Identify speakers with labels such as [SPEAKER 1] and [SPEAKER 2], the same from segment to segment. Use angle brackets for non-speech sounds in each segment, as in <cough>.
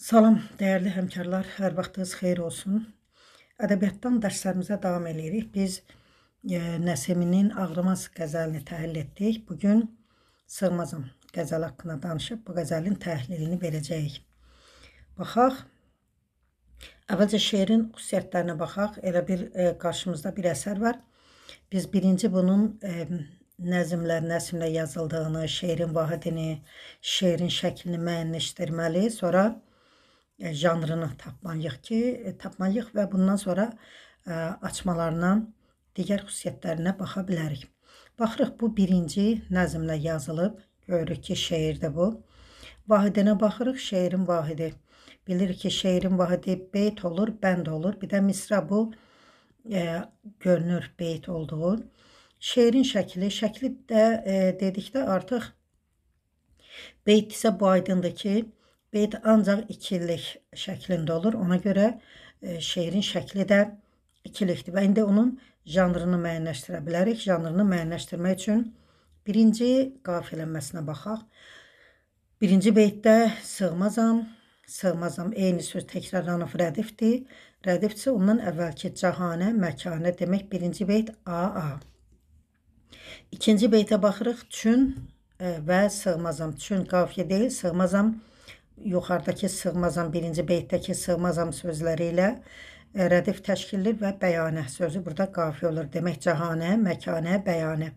[SPEAKER 1] Salam, dəyərli həmkarlar, hər vaxtınız xeyir olsun. Ədəbiyyatdan dərslərimizə davam eləyirik. Biz e, Nəsiminin Ağrımaz qəzəlini təhlil etdik. Bugün Sığmazım qəzəl haqqında danışıb bu qəzəlin təhlilini verəcəyik. Baxaq. Əvvəlcə şeirin xüsusiyyətlərinə baxaq. Elə bir e, qarşımızda bir əsər var. Biz birinci bunun e, nəzmlər nəsimlə yazıldığını, şeirin vahidini, şeirin şəklini müəyyənləşdirməli, sonra E, janrını tapmalıyıq ki, e, tapmalıyıq və bundan sonra e, açmalarına digər xüsusiyyətlərinə baxa bilərik. Baxırıq, bu birinci nəzmlə yazılıb. Görürük ki, şeirdir bu. Vahidinə baxırıq, şeirin vahidi. Bilirik ki, şeirin vahidi beyt olur, bənd olur. Bir də misra bu e, görünür beyt olduğu. Şeirin şəkli, şəkli də e, dedikdə artıq beyt isə bu aydındır ki, Beyt ancaq ikilik şəklində olur. Ona görə e, şeirin şəkli də ikilikdir. Və indi onun janrını müəyyənləşdirə bilərik. Janrını müəyyənləşdirmək üçün birinci qafiyələnməsinə baxaq. Birinci beytdə sığmazam, sığmazam eyni söz təkrarlanıb rədifdir. Rədifdirsə ondan əvvəlki cahanə, məkanə demək birinci beyt AA. İkinci beytə baxırıq. Çün e, və sığmazam. Çün qafiyə deyil, sığmazam yuxarıdakı sığmazam, birinci beytdəki sığmazam sözləri ilə e, rədif təşkilli və bəyanə sözü burada qafi olur. Demək cahanə, məkanə, bəyanə.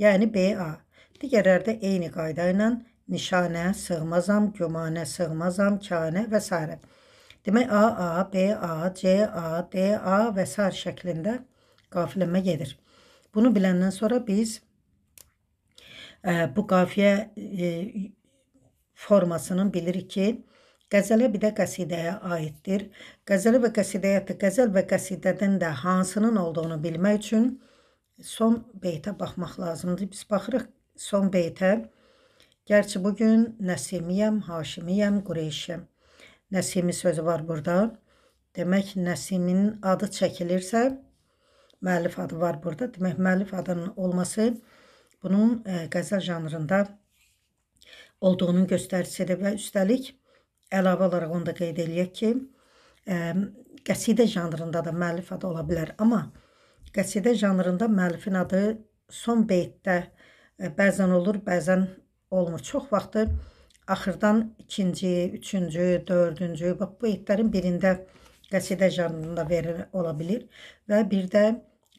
[SPEAKER 1] Yəni BA. Digərlərdə eyni qayda ilə nişanə, sığmazam, gümanə, sığmazam, kanə və s. Demək AA, BA, CA, DA və s. şəklində qafilənmə gedir. Bunu biləndən sonra biz ə, e, bu qafiyə ə, e, formasının bilirik ki, qəzələ bir də qəsidəyə aiddir. Qəzələ və qəsidəyə, qəzəl və qəsidədən də hansının olduğunu bilmək üçün son beytə baxmaq lazımdır. Biz baxırıq son beytə. Gərçi bugün Nəsimiyəm, Haşimiyəm, Qureyşim. Nəsimi sözü var burada. Demək, Nəsiminin adı çəkilirsə, müəllif adı var burada. Demək, müəllif adının olması bunun e, qəzəl janrında olduğunun göstəricisidir və üstəlik əlavə olaraq onu da qeyd eləyək ki, ə, qəsidə janrında da müəllif adı ola bilər, amma qəsidə janrında müəllifin adı son beytdə ə, bəzən olur, bəzən olmur. Çox vaxtı axırdan ikinci, üçüncü, dördüncü, bax bu beytlərin birində qəsidə janrında verir ola bilir və bir də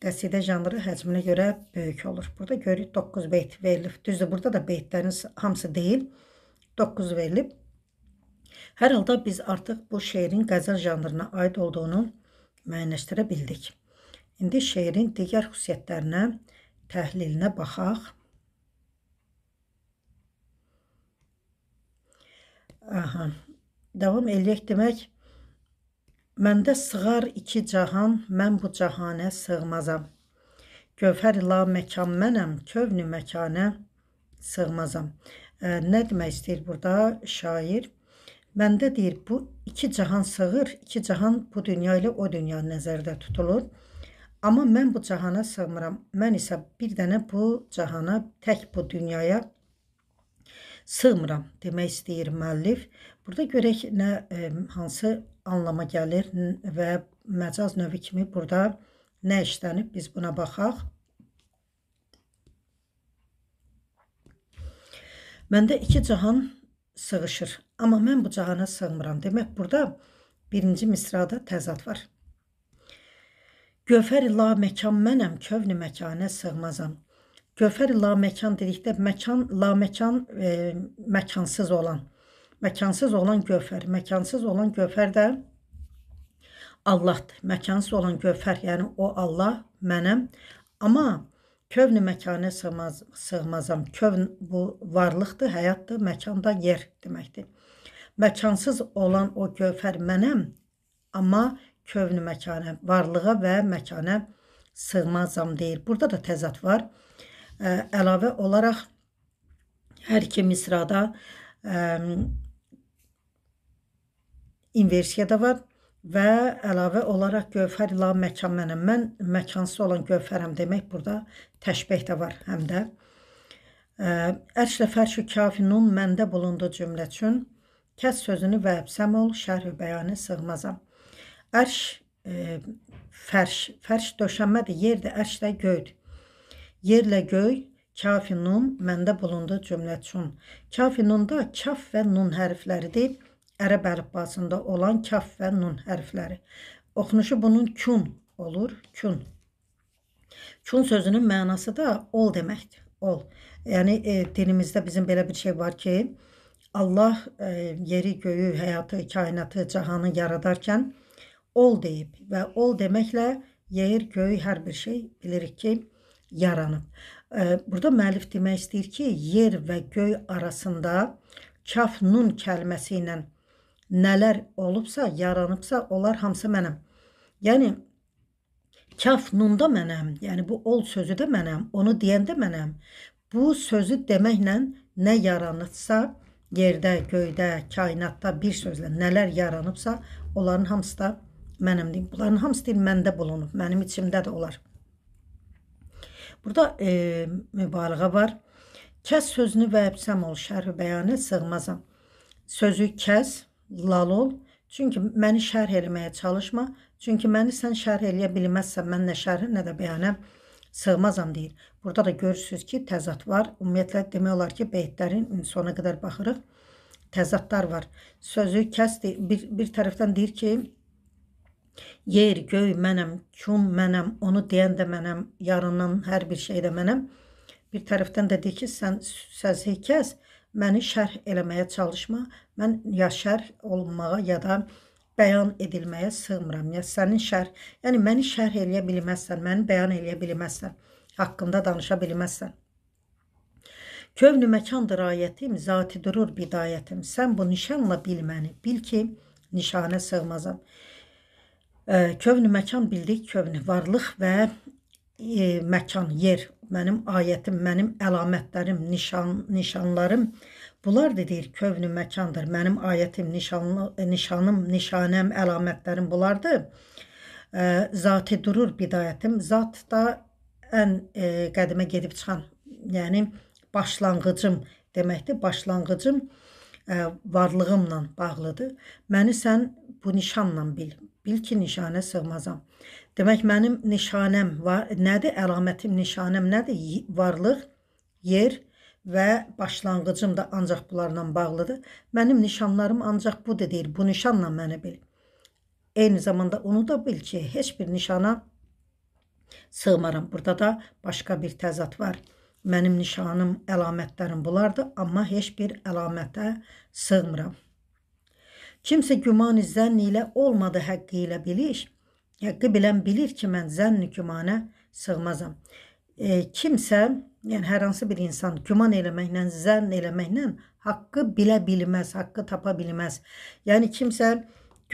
[SPEAKER 1] Qəsidə janrı həcminə görə böyük olur. Burada görürük 9 beyt verilib. Düzdür, burada da beytlərin hamısı deyil. 9 verilib. Hər halda biz artıq bu şeirin qəzəl janrına aid olduğunu müəyyənləşdirə bildik. İndi şeirin digər xüsusiyyətlərinə, təhlilinə baxaq. Aha. Davam eləyək demək, Məndə sığar iki cahan, mən bu cahanə sığmazam. Gövhər la məkan mənəm, kövnü məkanə sığmazam. E, nə demək istəyir burada şair? Məndə deyir, bu iki cahan sığır, iki cahan bu dünya ilə o dünya nəzərdə tutulur. Amma mən bu cahana sığmıram. Mən isə bir dənə bu cahana, tək bu dünyaya sığmıram demək istəyir müəllif. Burada görək nə, ə, hansı anlama gəlir və məcaz növü kimi burada nə işlənib biz buna baxaq. Məndə iki cahan sığışır, amma mən bu cahana sığmıram. Demək, burada birinci misrada təzad var. Gövhəri la məkan mənəm, kövni məkanə sığmazam. Gövhəri la məkan dedikdə məkan, la məkan e, məkansız olan Məkansız olan gövhər, məkansız olan gövhər də Allahdır. Məkansız olan gövhər, yəni o Allah mənəm. Amma kövn məkanə sığmaz, sığmazam. Kövn bu varlıqdır, həyatdır, məkanda yer deməkdir. Məkansız olan o gövhər mənəm, amma kövn məkanə, varlığa və məkanə sığmazam deyir. Burada da təzad var. Ə, əlavə olaraq hər iki misrada ə, inversiya da var və əlavə olaraq gövhər ilə məkan mənəm. Mən məkansı olan gövhərəm demək burada təşbeh də var həm də. Ərşlə fərşü kafinun məndə bulundu cümlə üçün. Kəs sözünü vəbsəm ol, şərh bəyanı sığmazam. Ərş, e, fərş, fərş döşənmədir, yerdir, ərş də göydür. Yerlə göy, kafi nun məndə bulundu cümlə üçün. Kafi nunda kaf və nun hərfləridir ərəb əlifbasında olan kaf və nun hərfləri. Oxunuşu bunun kun olur, kun. Kun sözünün mənası da ol deməkdir, ol. Yəni e, dilimizdə bizim belə bir şey var ki, Allah e, yeri, göyü, həyatı, kainatı, cahanı yaradarkən ol deyib və ol deməklə yer, göy, hər bir şey bilirik ki, yaranıb. E, burada müəllif demək istəyir ki, yer və göy arasında kaf nun kəlməsi ilə Nələr olubsa, yaranıbsa, onlar hamısı mənəm. Yəni kaf nun da mənəm. Yəni bu ol sözü də mənəm. Onu deyən də mənəm. Bu sözü deməklə nə yaranıbsa, yerdə, göydə, kainatda bir sözlə nələr yaranıbsa, onların hamısı da mənəm deyim. Bunların hamısı deyil, məndə bulunub, mənim içimdə də olar. Burada e, mübaliğə var. Kəs sözünü və əbsəm ol, şərh-i bəyanə sığmazam. Sözü kəs, lal ol. Çünki məni şərh eləməyə çalışma. Çünki məni sən şərh eləyə bilməzsən, mən nə şərhi, nə də bəyanə sığmazam deyir. Burada da görürsüz ki, təzad var. Ümumiyyətlə demək olar ki, beytlərin sona qədər baxırıq. Təzadlar var. Sözü kəs deyir, bir, bir tərəfdən deyir ki, yer, göy mənəm, kun mənəm, onu deyən də mənəm, yarından hər bir şey də mənəm. Bir tərəfdən də deyir ki, sən sözü kəs, məni şərh eləməyə çalışma. Mən ya şərh olunmağa ya da bəyan edilməyə sığmıram. Ya sənin şərh, yəni məni şərh eləyə bilməzsən, məni bəyan eləyə bilməzsən, haqqında danışa bilməzsən. Kövn-ü məkandır ayətim, zati durur bidayətim. Sən bu nişanla bil məni, bil ki, nişanə sığmazam. Kövn-ü məkan bildik, kövn varlıq və e, məkan, yer, mənim ayətim, mənim əlamətlərim, nişan, nişanlarım. Bunlar da deyir kövnü məkandır. Mənim ayətim, nişanlı, nişanım, nişanəm, əlamətlərim bunlardır. E, zati durur bidayətim. Zat da ən e, qədimə gedib çıxan, yəni başlanğıcım deməkdir. Başlanğıcım e, varlığımla bağlıdır. Məni sən bu nişanla bil. Bil ki, nişanə sığmazam. Demək mənim nişanəm var, nədir? Əlamətim, nişanəm nədir? Varlıq, yer və başlanğıcım da ancaq bunlarla bağlıdır. Mənim nişanlarım ancaq budur deyir. Bu nişanla məni bil. Eyni zamanda onu da bil ki, heç bir nişana sığmaram. Burada da başqa bir təzad var. Mənim nişanım, əlamətlərim bunlardır, amma heç bir əlamətə sığmıram. Kimsə güman-i zənn ilə olmadı həqqi ilə biliş, Həqqi bilən bilir ki, mən zənn gümanə sığmazam. E, kimsə, yəni hər hansı bir insan güman eləməklə, zənn eləməklə haqqı bilə bilməz, haqqı tapa bilməz. Yəni kimsə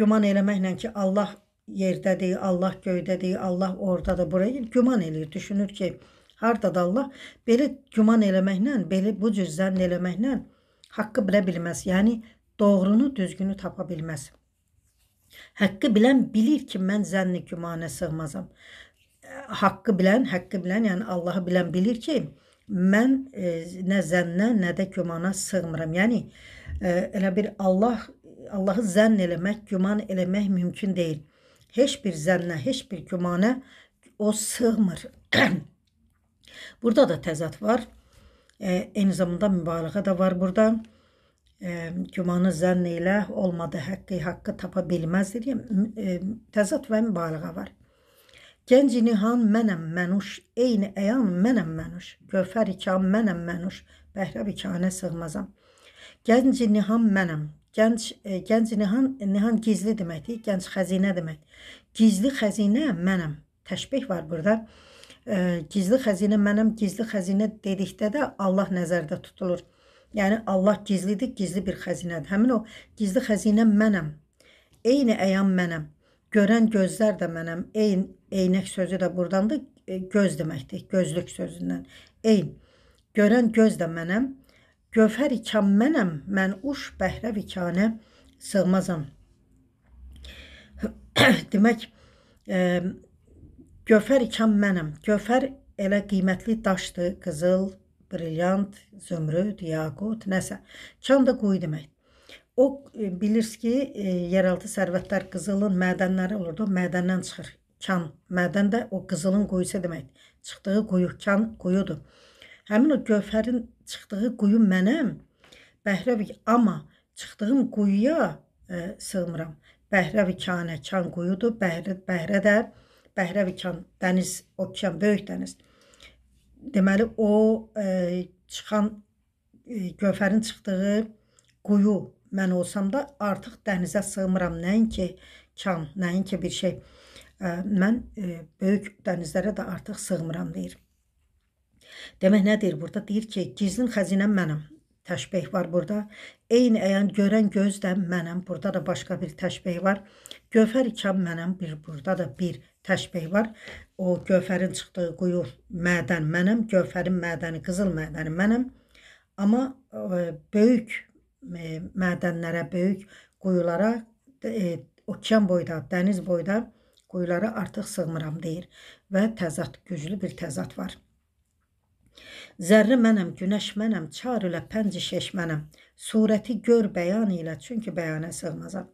[SPEAKER 1] güman eləməklə ki, Allah yerdədir, Allah göydədir, Allah ordadır, buraya güman eləyir, düşünür ki, hardadır Allah. Belə güman eləməklə, belə bu cür zənn eləməklə haqqı bilə bilməz. Yəni doğrunu, düzgünü tapa bilməz. Həqqi bilən bilir ki, mən zənni gümanə sığmazam. Haqqı bilən, həqqi bilən, yəni Allahı bilən bilir ki, mən e, nə zənnə, nə də gümana sığmıram. Yəni e, elə bir Allah Allahı zənn eləmək, güman eləmək mümkün deyil. Heç bir zənnə, heç bir gümanə o sığmır. <clears throat> burada da təzad var. E, eyni zamanda mübaliğə də var burada e, gümanı zənn elə olmadı həqqi haqqı tapa bilməzdir. E, təzad və mübaliğə var. Gənci nihan mənəm mənuş, eyni əyan mənəm mənuş, gövhər ikan mənəm mənuş, bəhrəb ikanə sığmazam. Gənci nihan mənəm, gənc, e, gənc nihan, nihan gizli deməkdir, gənc xəzinə demək. Gizli xəzinə mənəm, təşbih var burada. E, gizli xəzinə mənəm, gizli xəzinə dedikdə də Allah nəzərdə tutulur. Yəni Allah gizlidir, gizli bir xəzinədir. Həmin o gizli xəzinə mənəm. Eyni əyan mənəm. Görən gözlər də mənəm. Eyn eynək sözü də burdan da e, göz deməkdir. Gözlük sözündən. Eyn görən göz də mənəm. Gövhər ikam mənəm. Mən uş bəhrəv ikanə sığmazam. <clears throat> Demək, e, gövhər ikam mənəm. Gövhər elə qiymətli daşdır, qızıl, brilyant, zömrüd, yaqut, nəsə. Çan da quyu demək. O e, bilirsiniz ki, e, yeraltı sərvətlər qızılın mədənləri olurdu. O mədəndən çıxır. Kan, mədən də o qızılın quyusu deməkdir. Çıxdığı quyu, kan quyudur. Həmin o gövhərin çıxdığı quyu mənim Bəhrəvi, amma çıxdığım quyuya e, sığmıram. Bəhrəvi kanə, kan quyudur. Bəhrə, bəhrə də Bəhrəvi kan, dəniz, okean, böyük dənizdir deməli o ə, e, çıxan ə, e, gövhərin çıxdığı quyu mən olsam da artıq dənizə sığmıram. Nəinki kan, nəinki bir şey. Ə, e, mən ə, böyük dənizlərə də artıq sığmıram deyir. Demək nə deyir burada? Deyir ki, gizlin xəzinəm mənəm. Təşbeh var burada. Eyni əyan görən göz də mənəm. Burada da başqa bir təşbeh var. Gövhər ikən mənəm bir, burada da bir təşbeh var. O gövhərin çıxdığı quyur mədən mənəm, gövhərin mədəni, qızıl mədəni mənəm. Amma e, böyük e, mədənlərə, böyük quyulara, e, okean boyda, dəniz boyda quyulara artıq sığmıram deyir və təzad, güclü bir təzad var. Zərri mənəm, günəş mənəm, çar ilə pənci şeş mənəm. Surəti gör bəyan ilə, çünki bəyanə sığmazam.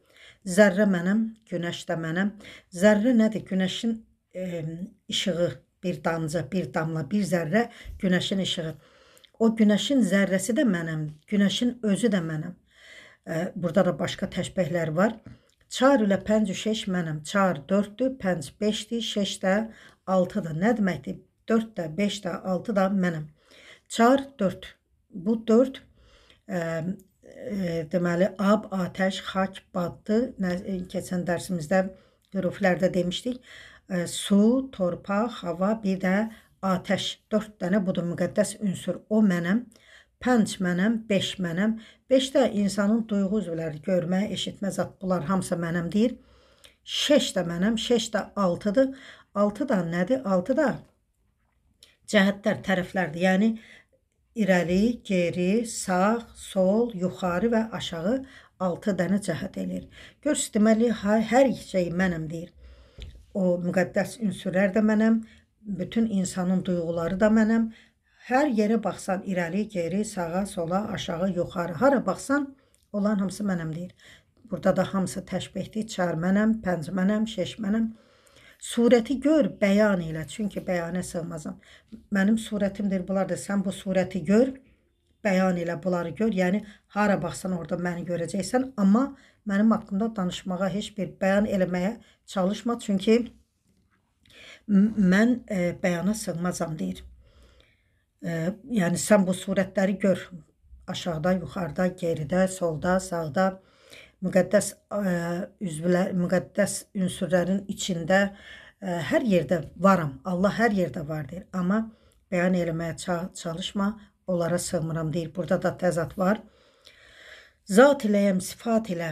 [SPEAKER 1] Zərrə mənəm, günəş də mənəm. Zərrə nədir? Günəşin e, işığı, bir damcı, bir damla, bir zərrə günəşin işığı. O günəşin zərrəsi də mənəm, günəşin özü də mənəm. E, burada da başqa təşbehlər var. Çar ilə 5 6 mənəm. Çar 4-dür, 5 5-dir, 6 də 6 da nə deməkdir? 4 də, 5 də, 6 da mənəm. Çar 4. Bu 4 ə, ehm, deməli ab, atəş, xaç, baddı. E, keçən dərsimizdə hüruflərdə demişdik. Su, torpaq, hava, bir də atəş. Dörd dənə budur müqəddəs ünsur. O mənəm, pənc mənəm, beş mənəm. Beş də insanın duyğu üzvləri, görmə, eşitmə zat bunlar hamısı mənəm deyir. Şeş də mənəm, şeş də altıdır. Altı da nədir? Altı da cəhətlər, tərəflərdir. Yəni, irəli, geri, sağ, sol, yuxarı və aşağı 6 dənə cəhət eləyir. Görs deməli hər şey mənəm deyir. O müqəddəs ünsürlər də mənəm, bütün insanın duyğuları da mənəm. Hər yerə baxsan irəli, geri, sağa, sola, aşağı, yuxarı, hara baxsan onların hamısı mənəm deyir. Burada da hamısı təşbehdir. Çar mənəm, pənc mənəm, şeş mənəm. Surəti gör, bəyan elə, çünki bəyanə sığmazam. Mənim surətimdir, bunlardır. Sən bu surəti gör, bəyan elə, bunları gör. Yəni hara baxsan orada məni görəcəksən, amma mənim haqqımda danışmağa heç bir bəyan eləməyə çalışma, çünki mən e, bəyana sığmazam deyir. E, yəni sən bu surətləri gör. Aşağıda, yuxarıda, geridə, solda, sağda, müqəddəs ə, e, üzvlər, müqəddəs ünsürlərin içində ə, e, hər yerdə varam. Allah hər yerdə var deyir. Amma bəyan eləməyə çalışma, onlara sığmıram deyir. Burada da təzad var. Zat iləyəm, sifat ilə.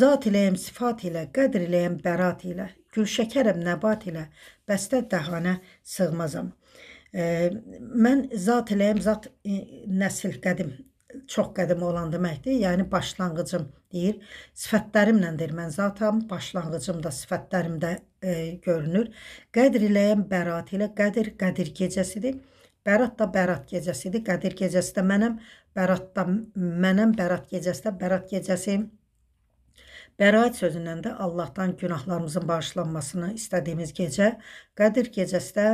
[SPEAKER 1] Zat iləyəm, sifat ilə, qədr iləyəm, bərat ilə. Gülşəkərəm, nəbat ilə. Bəstə dəhanə sığmazam.'' Mən zat eləyəm, zat e, nəsil qədim, çox qədim olan deməkdir. Yəni başlanğıcım deyir. Sifətlərimlə deyir mən zatam, başlanğıcım da sifətlərimdə e, görünür. Qədr eləyəm bərat ilə, qədir qədir gecəsidir. Bərat da bərat gecəsidir. Qədir gecəsi də mənəm, bərat da mənəm, bərat gecəsi də bərat gecəsi. Bəraət sözündən də Allahdan günahlarımızın bağışlanmasını istədiyimiz gecə, Qədir gecəsi də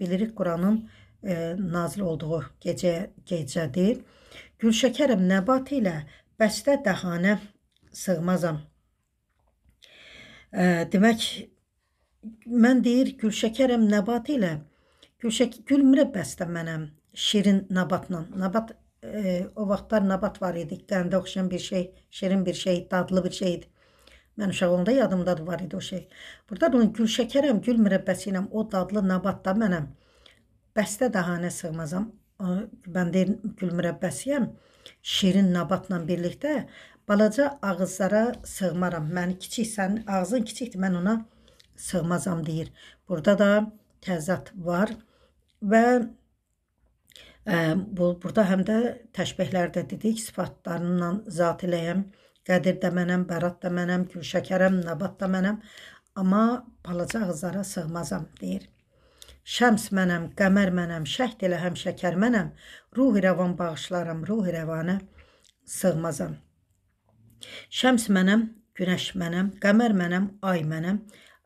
[SPEAKER 1] bilirik Quranın e, nazil olduğu gecə gecədir. Gülşəkərim nəbat ilə bəstə dəhanə sığmazam. E, demək mən deyir Gülşəkərəm nəbat ilə Gülşək gülmürə bəstə mənəm şirin nabatla. Nabat e, o vaxtlar nabat var idi. Qəndə oxşayan bir şey, şirin bir şey, dadlı bir şey idi. Mən uşaq onda yadımdadır var idi o şey. Burada bunun gül şəkərəm, gül mürəbbəsi ilə o dadlı nabatda mənəm. Bəstə dahanə sığmazam. Mən də gül mürəbbəsiyəm. Şirin nabatla birlikdə balaca ağızlara sığmaram. Mən kiçik, sənin ağzın kiçikdir, mən ona sığmazam deyir. Burada da təzad var və ə, e, bu, burada həm də təşbihlərdə dedik, sifatlarından zat eləyəm, Qədir də mənəm, Bərat da mənəm, Gülşəkərəm, Nabat da mənəm, amma balaca ağızlara sığmazam, deyir. Şəms mənəm, qəmər mənəm, şəhd elə həm şəkər mənəm, ruh-i rəvan bağışlaram, ruh-i rəvanə sığmazam. Şəms mənəm, günəş mənəm, qəmər mənəm, ay mənəm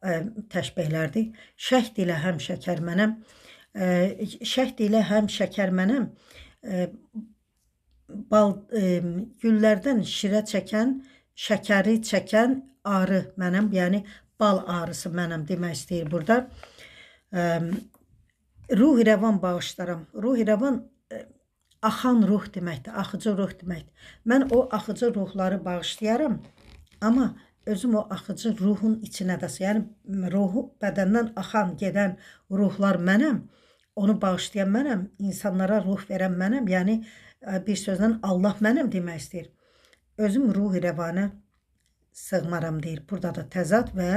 [SPEAKER 1] ə, təşbehlərdir. Şəhd ilə həm şəkər mənəm, ə, şəhd ilə həm şəkər mənəm, ə, bal, e, güllərdən şirə çəkən, şəkəri çəkən arı mənəm, yəni bal ağrısı mənəm demək istəyir burada. E, ruh rəvan bağışlaram. Ruh rəvan e, axan ruh deməkdir, axıcı ruh deməkdir. Mən o axıcı ruhları bağışlayaram, amma özüm o axıcı ruhun içinə də, yəni ruhu bədəndən axan, gedən ruhlar mənəm. Onu bağışlayan mənəm, insanlara ruh verən mənəm. Yəni bir sözlə Allah mənim demək istəyir. Özüm ruhi rəvanə sığmaram deyir. Burada da təzad və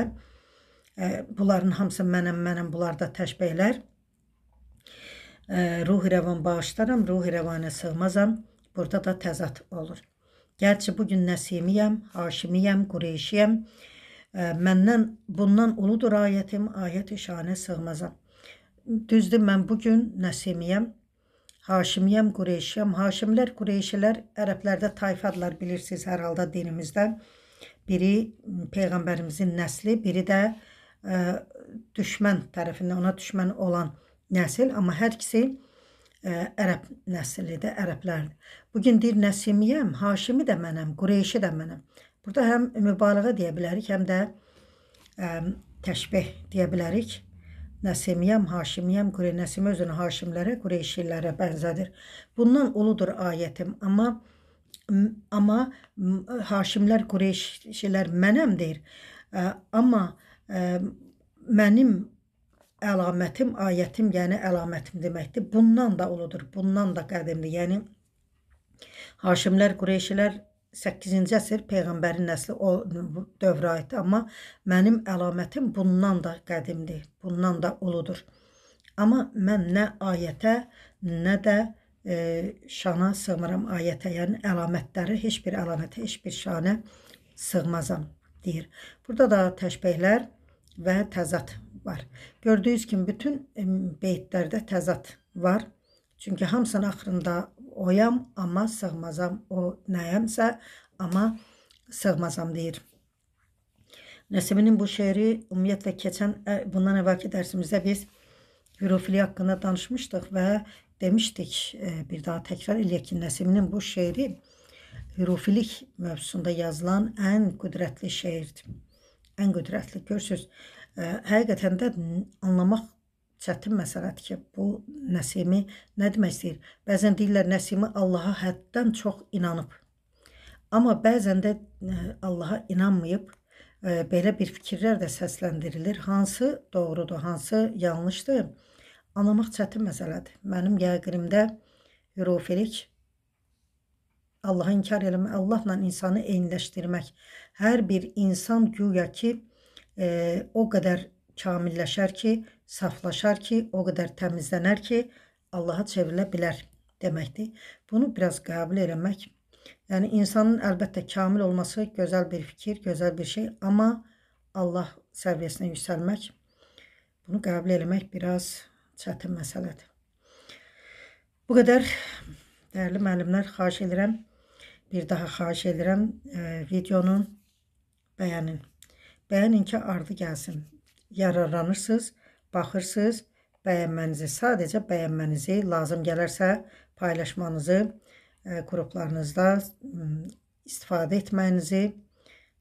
[SPEAKER 1] ə, bunların hamısı mənəm, mənəm, bunlar da təşbehlər. Ruhi rəvan bağışlaram, ruhi rəvanə sığmazam. Burada da təzad olur. Gərçi bu gün Nəsimiyəm, Haşimiyəm, Qureyşiyəm. Məndən bundan uludur ayətim, ayət-i şanə sığmazam. Düzdür, mən bu gün Nəsimiyəm, Haşimiyəm, Qureyşiyəm. Haşimlər, Qureyşilər ərəblərdə tayfadılar, bilirsiniz hər halda dinimizdə. Biri peyğəmbərimizin nəsli, biri də ə, düşmən tərəfindən ona düşmən olan nəsil, amma hər ikisi ə, ərəb nəslidir, ərəblərdir. Bu gün deyir Nəsimiyəm, Haşimi də mənəm, Qureyşi də mənəm. Burada həm mübaliğə deyə bilərik, həm də ə, təşbih deyə bilərik. Nəsimiyəm, Haşimiyəm, Qureynesim özünü Haşimlərə, Qureyşilərə bənzədir. Bundan uludur ayətim, amma amma Haşimlər, Qureyşilər mənəm deyir. Amma mənim əlamətim, ayətim, yəni əlamətim deməkdir. Bundan da uludur, bundan da qədimdir. Yəni Haşimlər, Qureyşilər 8-ci əsr peyğəmbərin nəsli o dövrə aiddir, amma mənim əlamətim bundan da qədimdir, bundan da uludur. Amma mən nə ayətə, nə də e, şana sığmıram ayətə, yəni əlamətləri, heç bir əlamətə, heç bir şanə sığmazam deyir. Burada da təşbehlər və təzad var. Gördüyünüz kimi bütün e, beytlərdə təzad var. Çünki hamısının axırında oyam, amma sığmazam. O nəyəmsə, amma sığmazam deyir. Nəsiminin bu şeiri ümumiyyətlə keçən bundan əvvəlki dərsimizdə biz hürofili haqqında danışmışdıq və demişdik, bir daha təkrar eləyək ki, Nəsiminin bu şeiri hürofilik mövzusunda yazılan ən qüdrətli şeirdir. Ən qüdrətli. Görürsünüz, həqiqətən də anlamaq çətin məsələdir ki, bu Nəsimi nə demək istəyir? Bəzən deyirlər Nəsimi Allaha həddən çox inanıb. Amma bəzən də e, Allaha inanmayıb e, belə bir fikirlər də səsləndirilir. Hansı doğrudur, hansı yanlışdır? Anlamaq çətin məsələdir. Mənim yəqinimdə hürufilik Allaha inkar eləmək, Allahla insanı eyniləşdirmək. Hər bir insan güya ki, e, o qədər kamilləşər ki, saflaşar ki, o qədər təmizlənər ki, Allaha çevrilə bilər deməkdir. Bunu biraz qəbul eləmək. Yəni insanın əlbəttə kamil olması gözəl bir fikir, gözəl bir şey, amma Allah səviyyəsinə yüksəlmək, bunu qəbul eləmək biraz çətin məsələdir. Bu qədər dəyərli müəllimlər, xahiş edirəm. Bir daha xahiş edirəm, e, videonun bəyənin. Bəyənin ki, ardı gəlsin. Yararlanırsınız baxırsınız. Bəyənmənizi, sadəcə bəyənmənizi, lazım gələrsə paylaşmanızı e, qruplarınızda istifadə etməyinizi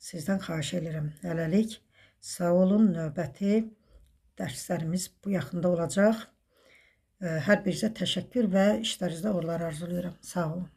[SPEAKER 1] sizdən xahiş edirəm. Hələlik sağ olun. Növbəti dərslərimiz bu yaxında olacaq. E, hər birinizə təşəkkür və işlərinizdə uğurlar arzulayıram. Sağ olun.